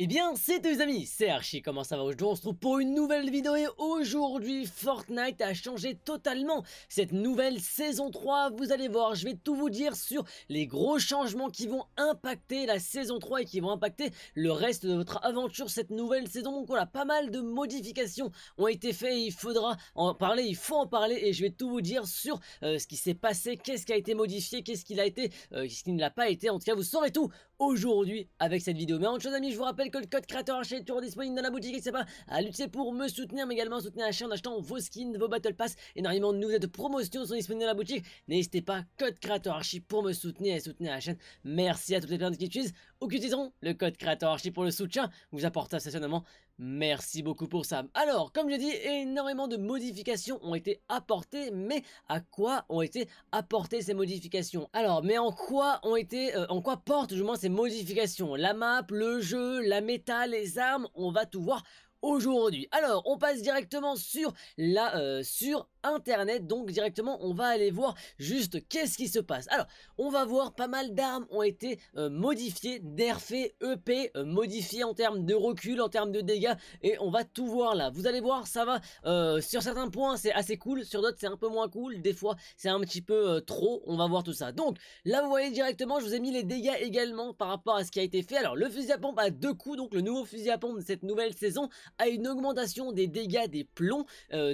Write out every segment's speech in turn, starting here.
Eh bien, c'est les amis, c'est Archie, comment ça va Aujourd'hui, on se trouve pour une nouvelle vidéo et aujourd'hui, Fortnite a changé totalement cette nouvelle saison 3. Vous allez voir, je vais tout vous dire sur les gros changements qui vont impacter la saison 3 et qui vont impacter le reste de votre aventure cette nouvelle saison. Donc voilà, pas mal de modifications ont été faites, il faudra en parler, il faut en parler et je vais tout vous dire sur euh, ce qui s'est passé, qu'est-ce qui a été modifié, qu'est-ce qui a été, euh, ce qui ne l'a pas été. En tout cas, vous saurez tout aujourd'hui avec cette vidéo. Mais en chose amis, je vous rappelle que le code créateur Archi est toujours disponible dans la boutique, c'est pas à l'utiliser pour me soutenir, mais également soutenir la chaîne en achetant vos skins, vos battle pass. Énormément de nouvelles promotions sont disponibles dans la boutique. N'hésitez pas, code créateur Archi pour me soutenir et soutenir la chaîne. Merci à toutes les personnes qui utilisent ou qui utiliseront le code créateur Archi pour le soutien. Vous apportez certainement Merci beaucoup pour ça. Alors, comme je dis, énormément de modifications ont été apportées, mais à quoi ont été apportées ces modifications Alors, mais en quoi ont été, euh, en quoi portent justement ces modifications La map, le jeu, la méta, les armes, on va tout voir aujourd'hui. Alors, on passe directement sur la, euh, sur internet. Donc directement, on va aller voir juste qu'est-ce qui se passe. Alors, on va voir pas mal d'armes ont été euh, modifiées, nerfées, EP, modifié euh, modifiées en termes de recul, en termes de dégâts. Et on va tout voir là. Vous allez voir, ça va. Euh, sur certains points, c'est assez cool. Sur d'autres, c'est un peu moins cool. Des fois, c'est un petit peu trop. On va voir tout ça. Donc là, vous voyez directement, je vous ai mis les dégâts également par rapport à ce qui a été fait. Alors, le fusil à pompe a deux coups, donc le nouveau fusil à pompe de cette nouvelle saison, a une augmentation des dégâts des plombs.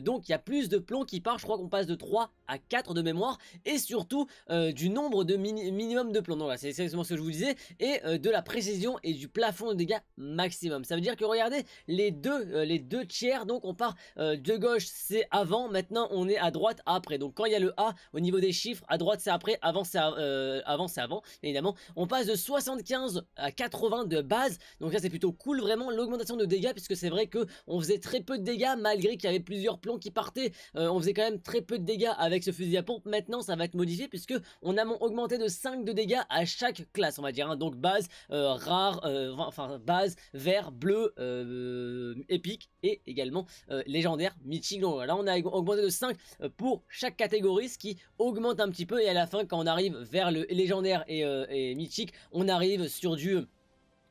donc, il y a plus de plombs qui part, je crois qu'on passe de 3 à 4 de mémoire, et surtout euh, du nombre de minimum de plans. Donc là, c'est exactement ce que je vous disais, et euh, de la précision et du plafond de dégâts maximum. Ça veut dire que regardez, les deux, euh, les deux tiers, donc on part de gauche, c'est avant, maintenant on est à droite, après. Donc quand il y a le A au niveau des chiffres, à droite c'est après, avant c'est avant, c'est avant, évidemment. On passe de 75 à 80 de base, donc là c'est plutôt cool vraiment l'augmentation de dégâts, puisque c'est vrai que on faisait très peu de dégâts malgré qu'il y avait plusieurs plans qui partaient. on faisait quand même très peu de dégâts avec ce fusil à pompe. Maintenant, ça va être modifié puisque on a augmenté de 5 de dégâts à chaque classe, on va dire. Hein. Donc base, euh, rare, euh, enfin base, vert, bleu, euh, épique et également légendaire, mythique. Donc là, on a augmenté de 5 pour chaque catégorie, ce qui augmente un petit peu. Et à la fin, quand on arrive vers le légendaire et, et mythique, on arrive sur du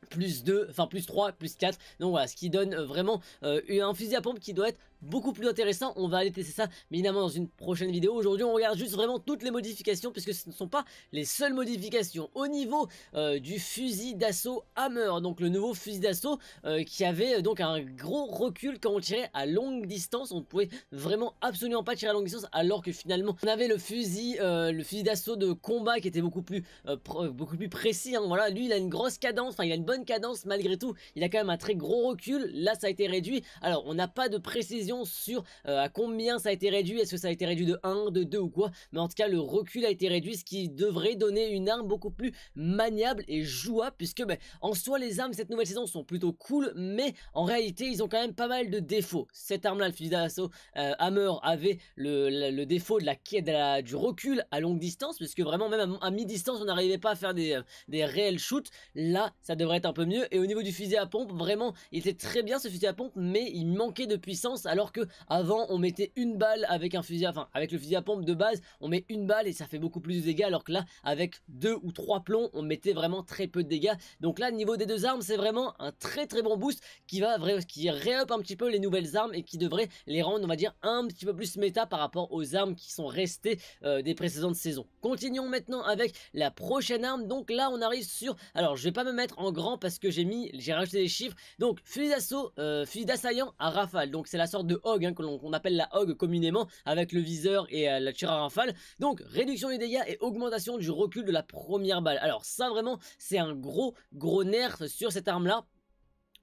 plus 2, enfin plus 3, plus 4. Donc voilà, ce qui donne euh, vraiment euh, un fusil à pompe qui doit être beaucoup plus intéressant. On va aller tester ça, mais évidemment, dans une prochaine vidéo. Aujourd'hui, on regarde juste vraiment toutes les modifications, puisque ce ne sont pas les seules modifications. Au niveau euh, du fusil d'assaut Hammer, donc le nouveau fusil d'assaut qui avait donc un gros recul quand on tirait à longue distance. On ne pouvait vraiment absolument pas tirer à longue distance, alors que finalement, on avait le fusil, le fusil d'assaut de combat qui était beaucoup plus, beaucoup plus précis. Hein. Voilà, lui, il a une grosse cadence, enfin, il a une bonne cadence malgré tout. Il a quand même un très gros recul. Là, ça a été réduit. Alors, on n'a pas de précision sur euh, à combien ça a été réduit. Est-ce que ça a été réduit de 1, de 2 ou quoi Mais en tout cas, le recul a été réduit, ce qui devrait donner une arme beaucoup plus maniable et jouable, puisque ben, en soi, les armes cette nouvelle saison sont plutôt cool, mais en réalité, ils ont quand même pas mal de défauts. Cette arme-là, le fusil d'assaut euh, Hammer, avait le, défaut de la, de du recul à longue distance, puisque vraiment, même à, mi-distance, on n'arrivait pas à faire des, euh, des réels shoots. Là, ça devrait être un peu mieux. Et au niveau du fusil à pompe, vraiment, il était très bien ce fusil à pompe, mais il manquait de puissance alors que avant on mettait une balle avec un fusil, à... enfin avec le fusil à pompe de base, on met une balle et ça fait beaucoup plus de dégâts alors que là, avec deux ou trois plombs, on mettait vraiment très peu de dégâts. Donc là, niveau des deux armes, c'est vraiment un très très bon boost qui va qui réup un petit peu les nouvelles armes et qui devrait les rendre, on va dire, un petit peu plus méta par rapport aux armes qui sont restées euh, des précédentes saisons. Continuons maintenant avec la prochaine arme. Donc là, on arrive sur, alors je vais pas me mettre en grand parce que j'ai mis, j'ai rajouté des chiffres. Donc fusil d'assaut, euh, fusil d'assaillant à rafale. Donc c'est la sorte de hog hein, qu'on appelle la hog communément avec le viseur et euh, la tir à rafale. Donc réduction des dégâts et augmentation du recul de la première balle. Alors ça vraiment c'est un gros gros nerf sur cette arme là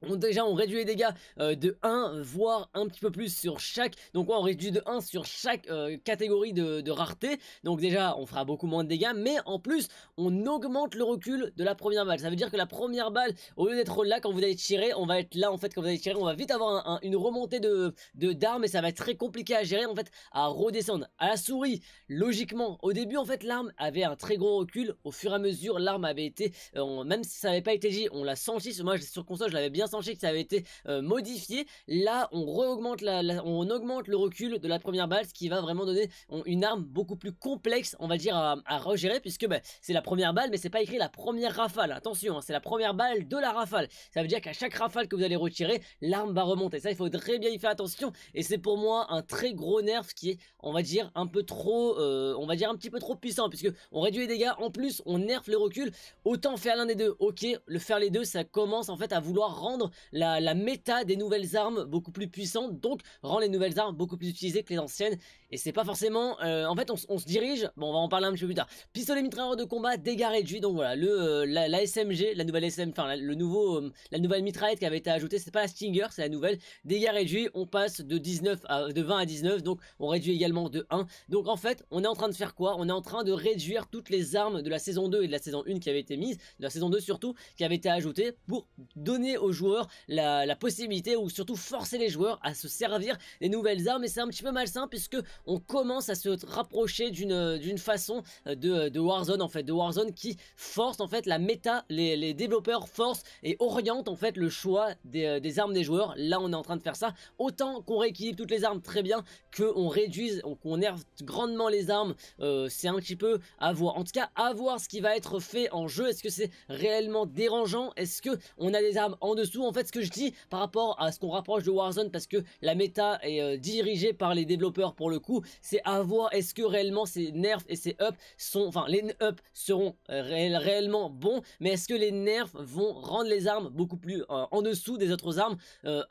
on, déjà, on réduit les dégâts euh, de 1, voire un petit peu plus sur chaque. Donc, on réduit de 1 sur chaque euh, catégorie de, rareté. Donc, déjà, on fera beaucoup moins de dégâts. Mais en plus, on augmente le recul de la première balle. Ça veut dire que la première balle, au lieu d'être là quand vous allez tirer, on va être là en fait quand vous allez tirer. On va vite avoir une remontée de d'armes et ça va être très compliqué à gérer en fait, à redescendre. À la souris, logiquement, au début, en fait, l'arme avait un très gros recul. Au fur et à mesure, l'arme avait été, euh, même si ça n'avait pas été dit, on l'a senti. Moi, sur console, je l'avais bien bien que ça avait été euh, modifié. Là, on augmente la, on augmente le recul de la première balle, ce qui va vraiment donner une arme beaucoup plus complexe, on va dire, à, regérer, puisque bah, c'est la première balle, mais c'est pas écrit la première rafale. Attention, hein, c'est la première balle de la rafale. Ça veut dire qu'à chaque rafale que vous allez retirer, l'arme va remonter. Ça, il faut très bien y faire attention. Et c'est pour moi un très gros nerf qui est, on va dire, un peu trop, euh, on va dire un petit peu trop puissant, puisque on réduit les dégâts. En plus, on nerf le recul. Autant faire l'un des deux. Ok, le faire les deux, ça commence en fait à vouloir rendre la, méta des nouvelles armes beaucoup plus puissantes, donc rend les nouvelles armes beaucoup plus utilisées que les anciennes. Et c'est pas forcément... Euh, en fait, on, se dirige... Bon, on va en parler un petit peu plus tard. Pistolet mitrailleur de combat, dégâts réduits. Donc voilà, le, euh, la, SMG, la nouvelle SM... Enfin, le nouveau, euh, la nouvelle mitraillette qui avait été ajoutée, c'est pas la Stinger, c'est la nouvelle. Dégâts réduits, on passe de, 19 à, de 20 à 19, donc on réduit également de 1. Donc en fait, on est en train de faire quoi On est en train de réduire toutes les armes de la saison 2 et de la saison 1 qui avait été mise de la saison 2 surtout, qui avait été ajoutées pour donner aux joueurs la, possibilité ou surtout forcer les joueurs à se servir des nouvelles armes et c'est un petit peu malsain puisque on commence à se rapprocher d'une d'une façon euh, de, Warzone en fait de Warzone qui force en fait la méta les, développeurs forcent et orientent en fait le choix euh, des, armes des joueurs là on est en train de faire ça autant qu'on rééquilibre toutes les armes très bien qu'on réduise qu'on nerve grandement les armes euh, c'est un petit peu à voir en tout cas à voir ce qui va être fait en jeu est-ce que c'est réellement dérangeant est-ce que on a des armes en dessous en fait ce que je dis par rapport à ce qu'on rapproche de Warzone parce que la méta est euh, dirigée par les développeurs pour le coup, c'est à voir est-ce que réellement ces nerfs et ces ups sont, enfin les ups seront euh, réellement bons, mais est-ce que les nerfs vont rendre les armes beaucoup plus euh, en dessous des autres armes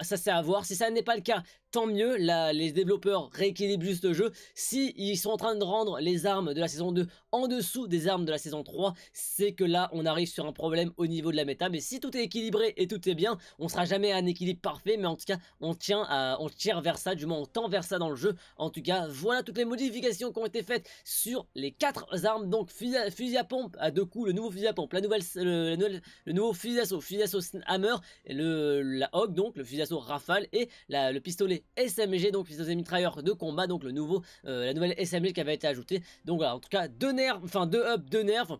Ça c'est à voir, si ça n'est pas le cas, mieux, là les développeurs rééquilibrent juste le jeu. Si ils sont en train de rendre les armes de la saison 2 en dessous des armes de la saison 3, c'est que là on arrive sur un problème au niveau de la méta. Mais si tout est équilibré et tout est bien, on sera jamais à un équilibre parfait, mais en tout cas on tient à, on tire vers ça, du moins on tend vers ça dans le jeu. En tout cas, voilà toutes les modifications qui ont été faites sur les quatre armes. Donc fusil à, pompe à deux coups, le nouveau fusil à pompe, la nouvelle, le, nouvelle, le nouveau fusil à fusil à hammer, le, la hog donc, le fusil à rafale et le pistolet SMG, donc les mitrailleurs de combat, donc le nouveau, euh, la nouvelle SMG qui avait été ajoutée. Donc voilà, en tout cas, deux nerfs, enfin deux up, deux nerfs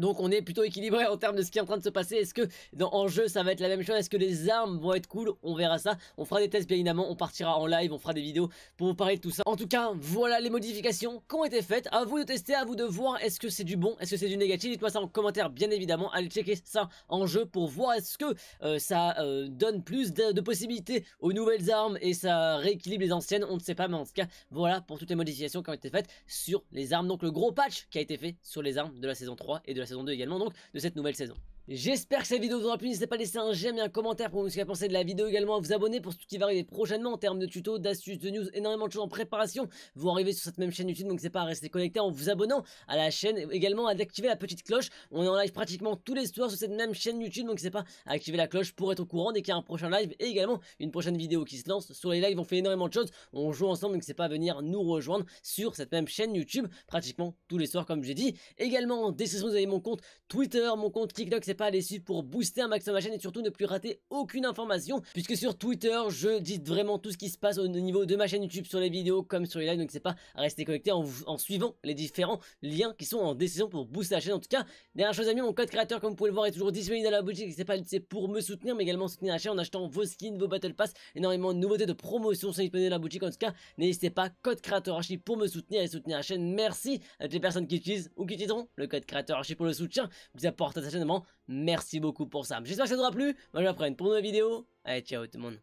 donc on est plutôt équilibré en termes de ce qui est en train de se passer. Est-ce que dans, en jeu ça va être la même chose Est-ce que les armes vont être cool On verra ça. On fera des tests bien évidemment. On partira en live, on fera des vidéos pour vous parler de tout ça. En tout cas, voilà les modifications qui ont été faites. À vous de tester, à vous de voir est-ce que c'est du bon, est-ce que c'est du négatif. Dites-moi ça en commentaire bien évidemment. Allez checker ça en jeu pour voir est-ce que euh, ça euh, donne plus de, de possibilités aux nouvelles armes et ça rééquilibre les anciennes. On ne sait pas mais en tout cas voilà pour toutes les modifications qui ont été faites sur les armes. Donc le gros patch qui a été fait sur les armes de la saison 3 et de la saison 2 également, donc de cette nouvelle saison. J'espère que cette vidéo vous aura plu, n'hésitez pas à laisser un j'aime et un commentaire pour dire ce qu'il a pensé de la vidéo également, à vous abonner pour tout ce qui va arriver prochainement en termes de tutos, d'astuces, de news, énormément de choses en préparation vont arriver sur cette même chaîne YouTube, donc n'hésitez pas à rester connecté en vous abonnant à la chaîne, également à activer la petite cloche, on est en live pratiquement tous les soirs sur cette même chaîne YouTube, donc n'hésitez pas à activer la cloche pour être au courant dès qu'il y a un prochain live et également une prochaine vidéo qui se lance, sur les lives on fait énormément de choses, on joue ensemble, donc n'hésitez pas à venir nous rejoindre sur cette même chaîne YouTube, pratiquement tous les soirs comme j'ai dit, également ce soir vous avez mon compte Twitter, mon compte TikTok, etc pas les suivre pour booster un maximum ma chaîne et surtout ne plus rater aucune information puisque sur Twitter je dis vraiment tout ce qui se passe au niveau de ma chaîne YouTube sur les vidéos comme sur les lives donc c'est pas à rester connecté en, en, suivant les différents liens qui sont en décision pour booster la chaîne en tout cas dernière chose à amis mon code créateur comme vous pouvez le voir est toujours disponible dans la boutique c'est pas c'est pour me soutenir mais également soutenir la chaîne en achetant vos skins vos battle pass énormément de nouveautés de promotion sont disponibles dans la boutique en tout cas n'hésitez pas code créateur archi pour me soutenir et soutenir la chaîne merci à toutes les personnes qui utilisent ou qui utiliseront le code créateur archi pour le soutien vous apporte à cette chaîne Merci beaucoup pour ça. J'espère que ça t'aura plu. Moi, je vous pour une nouvelle vidéo. Allez, ciao tout le monde.